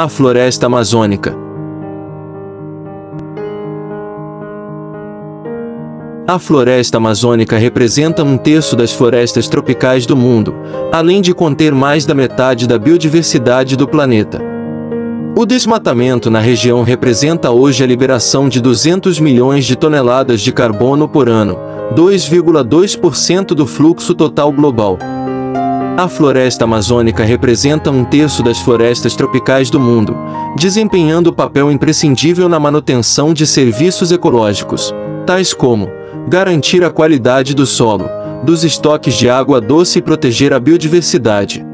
a floresta amazônica. A floresta amazônica representa um terço das florestas tropicais do mundo, além de conter mais da metade da biodiversidade do planeta. O desmatamento na região representa hoje a liberação de 200 milhões de toneladas de carbono por ano, 2,2% do fluxo total global. A floresta amazônica representa um terço das florestas tropicais do mundo, desempenhando papel imprescindível na manutenção de serviços ecológicos, tais como garantir a qualidade do solo, dos estoques de água doce e proteger a biodiversidade.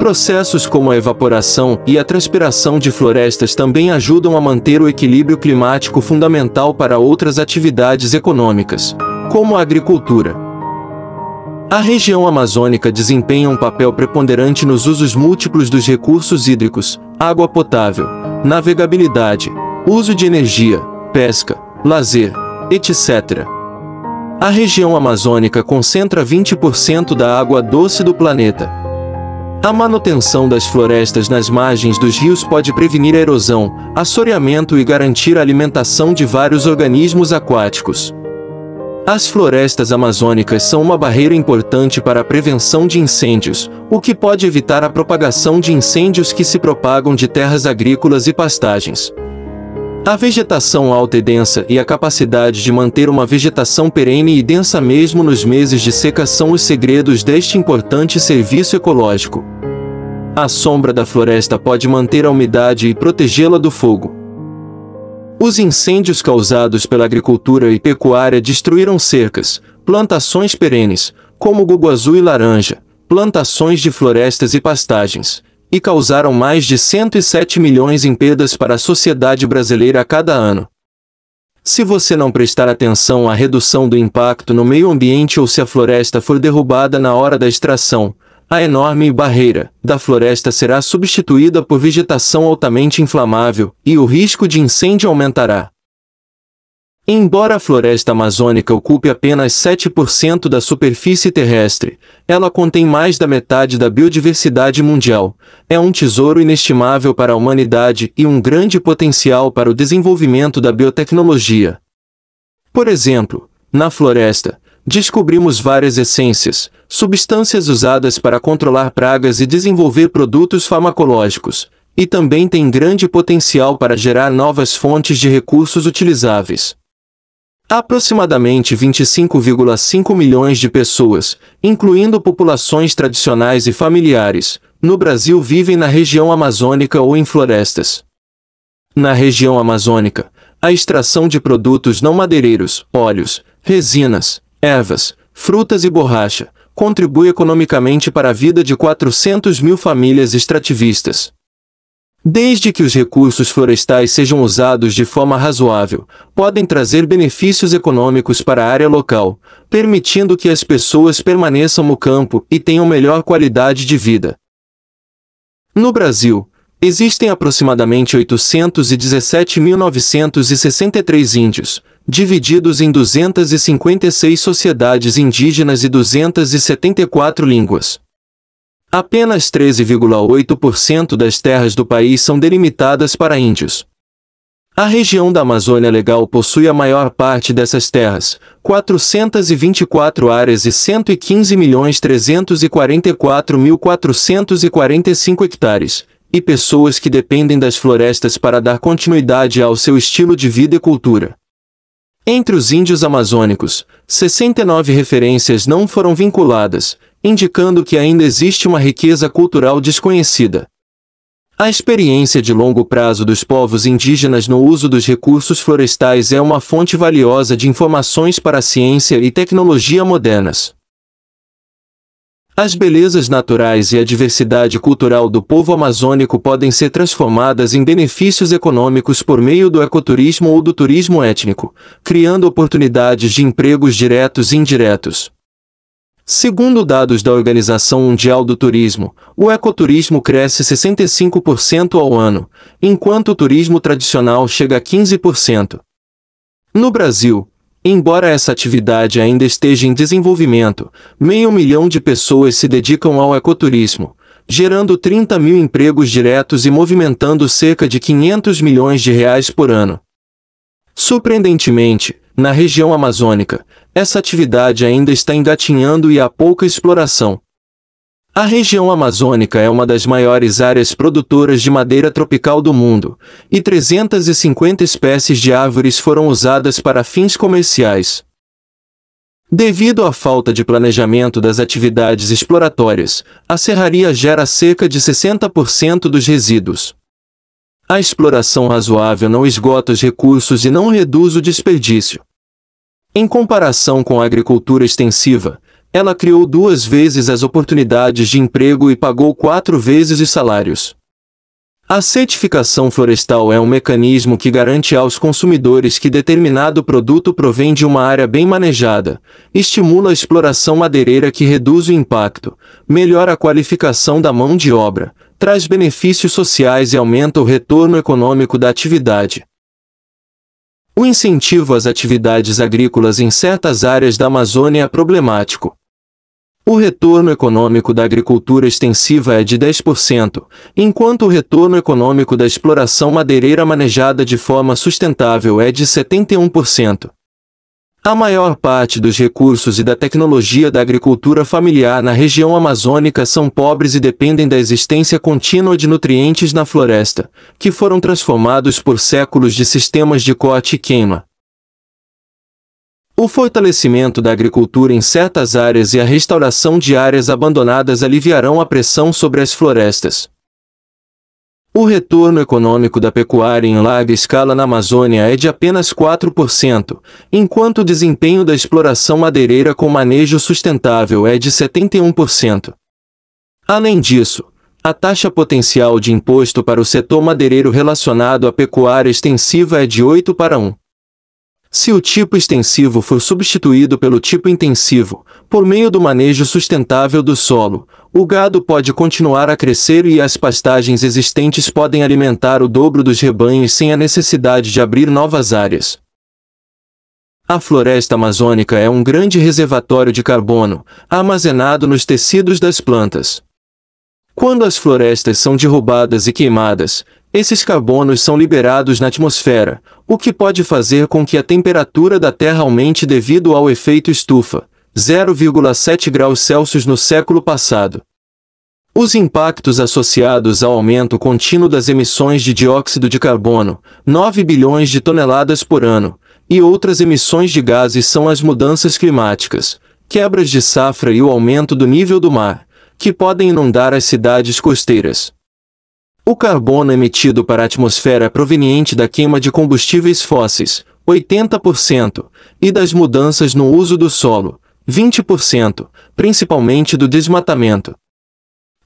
Processos como a evaporação e a transpiração de florestas também ajudam a manter o equilíbrio climático fundamental para outras atividades econômicas, como a agricultura. A região amazônica desempenha um papel preponderante nos usos múltiplos dos recursos hídricos, água potável, navegabilidade, uso de energia, pesca, lazer, etc. A região amazônica concentra 20% da água doce do planeta. A manutenção das florestas nas margens dos rios pode prevenir a erosão, assoreamento e garantir a alimentação de vários organismos aquáticos. As florestas amazônicas são uma barreira importante para a prevenção de incêndios, o que pode evitar a propagação de incêndios que se propagam de terras agrícolas e pastagens. A vegetação alta e densa e a capacidade de manter uma vegetação perene e densa mesmo nos meses de seca são os segredos deste importante serviço ecológico. A sombra da floresta pode manter a umidade e protegê-la do fogo, os incêndios causados pela agricultura e pecuária destruíram cercas, plantações perenes, como gogo azul e laranja, plantações de florestas e pastagens, e causaram mais de 107 milhões em perdas para a sociedade brasileira a cada ano. Se você não prestar atenção à redução do impacto no meio ambiente ou se a floresta for derrubada na hora da extração, a enorme barreira da floresta será substituída por vegetação altamente inflamável e o risco de incêndio aumentará. Embora a floresta amazônica ocupe apenas 7% da superfície terrestre, ela contém mais da metade da biodiversidade mundial. É um tesouro inestimável para a humanidade e um grande potencial para o desenvolvimento da biotecnologia. Por exemplo, na floresta, descobrimos várias essências, substâncias usadas para controlar pragas e desenvolver produtos farmacológicos, e também tem grande potencial para gerar novas fontes de recursos utilizáveis. Aproximadamente 25,5 milhões de pessoas, incluindo populações tradicionais e familiares, no Brasil vivem na região amazônica ou em florestas. Na região amazônica, a extração de produtos não madeireiros, óleos, resinas, ervas, frutas e borracha, contribui economicamente para a vida de 400 mil famílias extrativistas. Desde que os recursos florestais sejam usados de forma razoável, podem trazer benefícios econômicos para a área local, permitindo que as pessoas permaneçam no campo e tenham melhor qualidade de vida. No Brasil, existem aproximadamente 817.963 índios, divididos em 256 sociedades indígenas e 274 línguas. Apenas 13,8% das terras do país são delimitadas para índios. A região da Amazônia Legal possui a maior parte dessas terras, 424 áreas e 115.344.445 hectares, e pessoas que dependem das florestas para dar continuidade ao seu estilo de vida e cultura. Entre os índios amazônicos, 69 referências não foram vinculadas, indicando que ainda existe uma riqueza cultural desconhecida. A experiência de longo prazo dos povos indígenas no uso dos recursos florestais é uma fonte valiosa de informações para a ciência e tecnologia modernas. As belezas naturais e a diversidade cultural do povo amazônico podem ser transformadas em benefícios econômicos por meio do ecoturismo ou do turismo étnico, criando oportunidades de empregos diretos e indiretos. Segundo dados da Organização Mundial do Turismo, o ecoturismo cresce 65% ao ano, enquanto o turismo tradicional chega a 15%. No Brasil, Embora essa atividade ainda esteja em desenvolvimento, meio milhão de pessoas se dedicam ao ecoturismo, gerando 30 mil empregos diretos e movimentando cerca de 500 milhões de reais por ano. Surpreendentemente, na região amazônica, essa atividade ainda está engatinhando e há pouca exploração, a região amazônica é uma das maiores áreas produtoras de madeira tropical do mundo, e 350 espécies de árvores foram usadas para fins comerciais. Devido à falta de planejamento das atividades exploratórias, a serraria gera cerca de 60% dos resíduos. A exploração razoável não esgota os recursos e não reduz o desperdício. Em comparação com a agricultura extensiva, ela criou duas vezes as oportunidades de emprego e pagou quatro vezes os salários. A certificação florestal é um mecanismo que garante aos consumidores que determinado produto provém de uma área bem manejada, estimula a exploração madeireira que reduz o impacto, melhora a qualificação da mão de obra, traz benefícios sociais e aumenta o retorno econômico da atividade. O incentivo às atividades agrícolas em certas áreas da Amazônia é problemático. O retorno econômico da agricultura extensiva é de 10%, enquanto o retorno econômico da exploração madeireira manejada de forma sustentável é de 71%. A maior parte dos recursos e da tecnologia da agricultura familiar na região amazônica são pobres e dependem da existência contínua de nutrientes na floresta, que foram transformados por séculos de sistemas de corte e queima. O fortalecimento da agricultura em certas áreas e a restauração de áreas abandonadas aliviarão a pressão sobre as florestas, o retorno econômico da pecuária em larga escala na Amazônia é de apenas 4%, enquanto o desempenho da exploração madeireira com manejo sustentável é de 71%. Além disso, a taxa potencial de imposto para o setor madeireiro relacionado à pecuária extensiva é de 8 para 1. Se o tipo extensivo for substituído pelo tipo intensivo, por meio do manejo sustentável do solo, o gado pode continuar a crescer e as pastagens existentes podem alimentar o dobro dos rebanhos sem a necessidade de abrir novas áreas. A floresta amazônica é um grande reservatório de carbono, armazenado nos tecidos das plantas. Quando as florestas são derrubadas e queimadas, esses carbonos são liberados na atmosfera, o que pode fazer com que a temperatura da Terra aumente devido ao efeito estufa, 0,7 graus Celsius no século passado. Os impactos associados ao aumento contínuo das emissões de dióxido de carbono, 9 bilhões de toneladas por ano, e outras emissões de gases são as mudanças climáticas, quebras de safra e o aumento do nível do mar, que podem inundar as cidades costeiras. O carbono emitido para a atmosfera é proveniente da queima de combustíveis fósseis, 80%, e das mudanças no uso do solo, 20%, principalmente do desmatamento.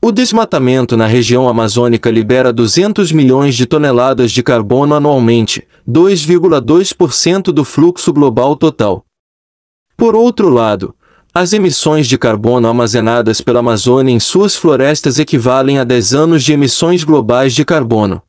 O desmatamento na região amazônica libera 200 milhões de toneladas de carbono anualmente, 2,2% do fluxo global total. Por outro lado, as emissões de carbono armazenadas pela Amazônia em suas florestas equivalem a 10 anos de emissões globais de carbono.